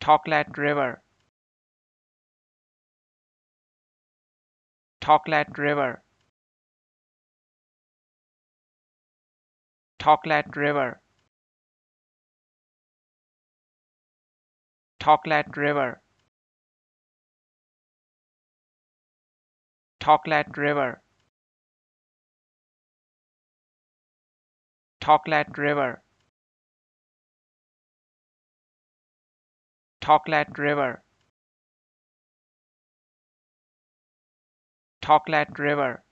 Toklat River. Toklat River. Toklat River. Toklat River. Toklat River. Talkland River. Talklat river. Talklat river.